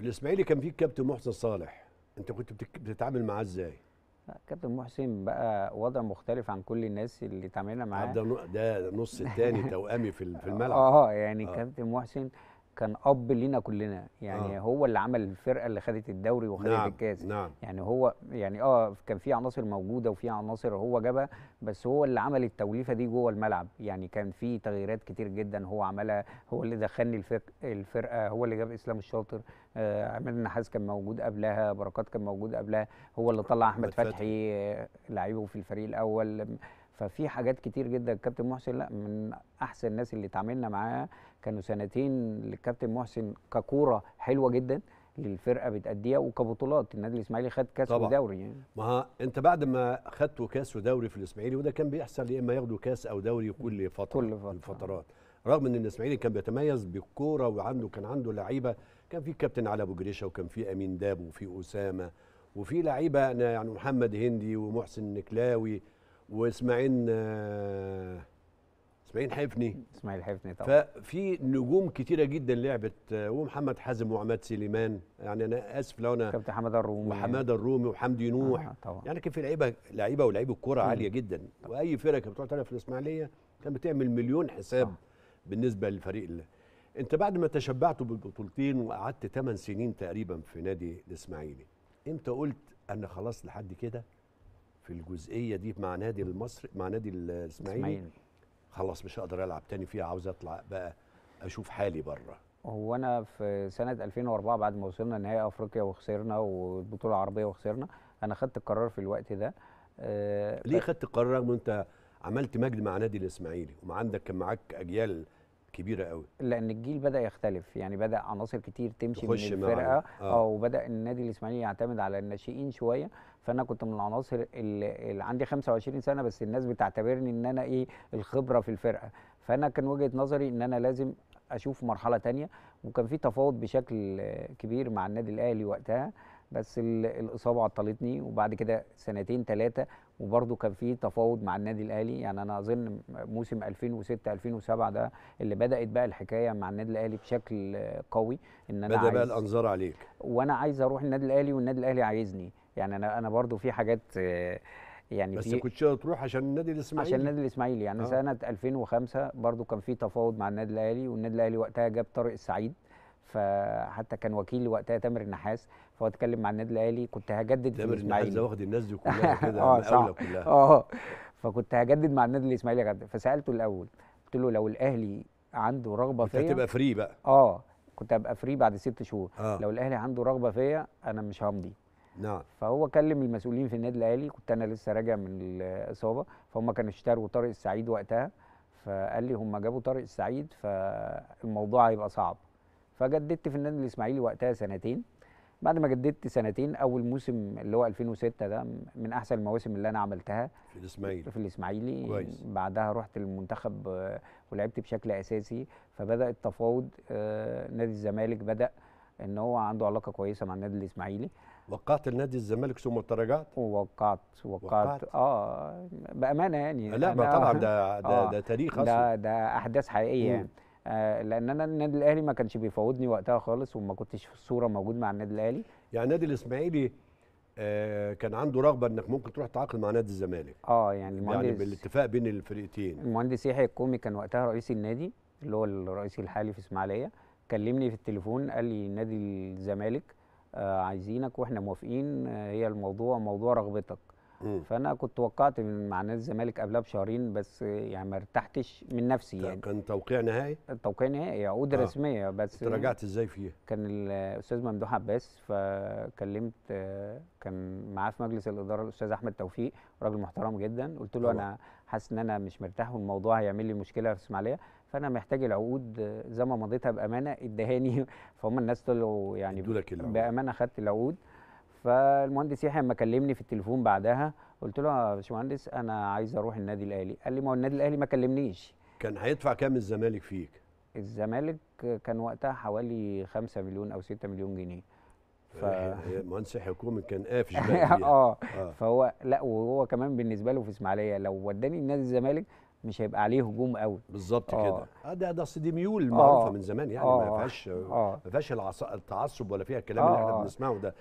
في الاسماعيلي كان فيه الكابتن محسن صالح انت كنت بتتعامل معاه ازاي كابتن محسن بقى وضع مختلف عن كل الناس اللي اتعاملنا معاه ده نص التاني توامي في الملعب آه،, اه يعني آه. كابتن محسن كان اب لينا كلنا يعني آه. هو اللي عمل الفرقه اللي خدت الدوري وخدت نعم. الكاس نعم. يعني هو يعني اه كان في عناصر موجوده وفي عناصر هو جابها بس هو اللي عمل التوليفه دي جوه الملعب يعني كان في تغييرات كتير جدا هو عملها هو اللي دخلني الفرق الفرقه هو اللي جاب اسلام الشاطر آه عماد النحاس كان موجود قبلها بركات كان موجود قبلها هو اللي طلع احمد فتحي آه، لعيبه في الفريق الاول ففي حاجات كتير جدا الكابتن محسن لا من احسن الناس اللي اتعاملنا معاه كانوا سنتين للكابتن محسن ككوره حلوه جدا للفرقه بتأديها وكبطولات النادي الاسماعيلي خد كاس طبعا. ودوري يعني ما انت بعد ما خدتوا كاس ودوري في الاسماعيلي وده كان بيحصل يا اما ياخدوا كاس او دوري كل فتره كل فتره الفترات رغم ان الاسماعيلي كان بيتميز بالكوره وعنده كان عنده لعيبه كان في كابتن علي ابو جريشه وكان في امين داب وفي اسامه وفي لعيبه يعني محمد هندي ومحسن نكلاوي واسماعيل آه، اسماعيل حفني اسماعيل حفني طبعا ففي نجوم كتيره جدا لعبت آه، ومحمد حازم وعماد سليمان يعني انا اسف لو انا كابتن حماده الرومي وحماده الرومي وحمدي نوح آه طبعا يعني كان في لعيبه لعيبه ولاعيبه كوره عاليه جدا طبعا. واي فرقه كانت تلعب في الاسماعيليه كانت بتعمل مليون حساب طبعا. بالنسبه للفريق اللي. انت بعد ما تشبعت بالبطولتين وقعدت 8 سنين تقريبا في نادي الاسماعيلي امتى قلت انا خلاص لحد كده في الجزئيه دي مع نادي المصري مع نادي الاسماعيلي خلاص مش هقدر العب تاني فيها عاوز اطلع بقى اشوف حالي بره هو انا في سنه 2004 بعد ما وصلنا نهائي افريقيا وخسرنا والبطوله العربيه وخسرنا انا خدت القرار في الوقت ده آه ليه خدت القرار وانت انت عملت مجد مع نادي الاسماعيلي وعندك عندك كان معاك اجيال كبيره قوي لان الجيل بدا يختلف يعني بدا عناصر كتير تمشي من الفرقه آه. او بدا النادي الاسماعيلي يعتمد على الناشئين شويه فانا كنت من العناصر اللي عندي 25 سنه بس الناس بتعتبرني ان انا ايه الخبره في الفرقه فانا كان وجهه نظري ان انا لازم اشوف مرحله تانية وكان في تفاوض بشكل كبير مع النادي الاهلي وقتها بس الاصابه عطلتني وبعد كده سنتين ثلاثه وبرده كان في تفاوض مع النادي الاهلي يعني انا اظن موسم 2006 2007 ده اللي بدات بقى الحكايه مع النادي الاهلي بشكل قوي ان انا بدا بقى الانظار عليك وانا عايز اروح النادي الاهلي والنادي الاهلي عايزني يعني انا انا برده في حاجات آه، يعني بس كنت تروح عشان النادي الاسماعيلي عشان النادي الاسماعيلي يعني آه. سنه 2005 برده كان في تفاوض مع النادي الاهلي والنادي الاهلي وقتها جاب طارق السعيد فحتى كان وكيل وقتها تامر النحاس هو اتكلم مع النادي الاهلي كنت هجدد في الاسماعيلي ده واخد الناس دي كلها كده اه كلها اه فكنت هجدد مع النادي الاسماعيلي غدا فسالته الاول قلت له لو الاهلي عنده رغبه فيا كنت هتبقى فري بقى اه كنت هبقى فري بعد ست شهور آه. لو الاهلي عنده رغبه فيا انا مش همضي نعم فهو كلم المسؤولين في النادي الاهلي كنت انا لسه راجع من الاصابه فهم كانوا اشتروا طارق السعيد وقتها فقال لي هم جابوا طارق السعيد فالموضوع هيبقى صعب فجددت في النادي الاسماعيلي وقتها سنتين بعد ما جددت سنتين اول موسم اللي هو 2006 ده من احسن المواسم اللي انا عملتها في الاسماعيلي في الاسماعيلي كويس. بعدها رحت المنتخب آه، ولعبت بشكل اساسي فبدا التفاوض آه، نادي الزمالك بدا ان هو عنده علاقه كويسه مع النادي الاسماعيلي وقعت لنادي الزمالك ثم تراجعت وقعت, وقعت اه بامانه يعني لا طبعا ده آه، ده, ده تاريخ اصلا ده ده احداث حقيقيه يعني آه، لان انا النادي الاهلي ما كانش بيفاوضني وقتها خالص وما كنتش في الصوره موجود مع النادي الاهلي يعني النادي الاسماعيلي آه، كان عنده رغبه انك ممكن تروح تعاقد مع نادي الزمالك اه يعني, يعني المهندس يعني بالاتفاق بين الفرقتين المهندس يحيى الكومي كان وقتها رئيس النادي اللي هو الرئيس الحالي في اسماعيليه كلمني في التليفون قال لي نادي الزمالك آه عايزينك واحنا موافقين آه هي الموضوع موضوع رغبتك فانا كنت توقعت مع نادي الزمالك قبلها بشهرين بس يعني ما ارتحتش من نفسي يعني كان توقيع نهائي توقيع نهائي عقود آه. رسميه بس تراجعت ازاي فيها كان الاستاذ ممدوح عباس فكلمت كان معاه في مجلس الاداره الاستاذ احمد توفيق راجل محترم جدا قلت له طبعا. انا حاسس ان انا مش مرتاح والموضوع هيعمل لي مشكله في الاسماعيليه فانا محتاج العقود زي ما مضيتها بامانه ادهاني فهم الناس طلعوا يعني بامانه خدت العقود فالمهندس يحيى لما كلمني في التليفون بعدها قلت له يا باشمهندس انا عايز اروح النادي الاهلي قال لي ما هو النادي الاهلي ما كلمنيش كان هيدفع كام الزمالك فيك الزمالك كان وقتها حوالي 5 مليون او 6 مليون جنيه ف... مهندس حكومي كان قافش بقى آه. اه فهو لا وهو كمان بالنسبه له في اسماعيليه لو وداني نادي الزمالك مش هيبقى عليه هجوم قوي بالظبط آه. كده اه ده ده اصل دي ميول آه. معروفه من زمان يعني ما فيهاش ما فيهاش التعصب ولا فيها الكلام اللي احنا بنسمعه ده